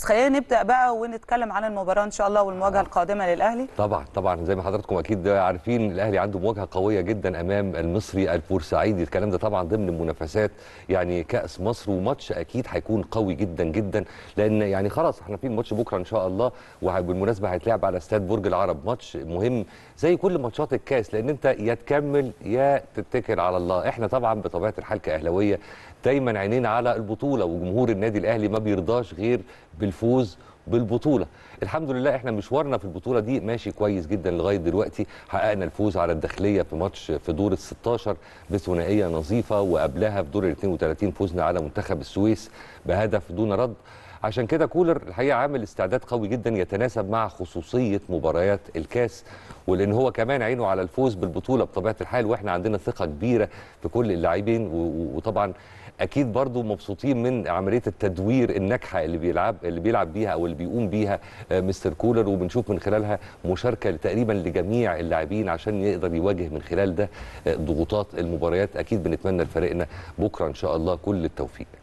بس خلينا نبدا بقى ونتكلم عن المباراه ان شاء الله والمواجهه آه. القادمه للاهلي طبعا طبعا زي ما حضراتكم اكيد عارفين الاهلي عنده مواجهه قويه جدا امام المصري البورسعيدي الكلام ده طبعا ضمن المنافسات يعني كاس مصر وماتش اكيد هيكون قوي جدا جدا لان يعني خلاص احنا في ماتش بكره ان شاء الله وبالمناسبه هيتلعب على استاد برج العرب ماتش مهم زي كل ماتشات الكاس لان انت يا تكمل يا تتكل على الله احنا طبعا بطبيعه الحال كاهلاويه دايما عينينا على البطوله وجمهور النادي الاهلي ما بيرضاش غير بالفوز بالبطوله الحمد لله احنا مشوارنا في البطوله دي ماشي كويس جدا لغايه دلوقتي حققنا الفوز على الداخليه في ماتش في دور ال 16 بثنائيه نظيفه وقبلها في دور ال 32 فوزنا على منتخب السويس بهدف دون رد عشان كده كولر الحقيقه عامل استعداد قوي جدا يتناسب مع خصوصيه مباريات الكاس ولان هو كمان عينه على الفوز بالبطوله بطبيعه الحال واحنا عندنا ثقه كبيره في كل اللاعبين وطبعا اكيد برضو مبسوطين من عمليه التدوير الناجحه اللي بيلعب اللي بيلعب بيها او اللي بيقوم بيها آه، مستر كولر وبنشوف من خلالها مشاركه تقريبا لجميع اللاعبين عشان يقدر يواجه من خلال ده آه، ضغوطات المباريات اكيد بنتمنى لفريقنا بكره ان شاء الله كل التوفيق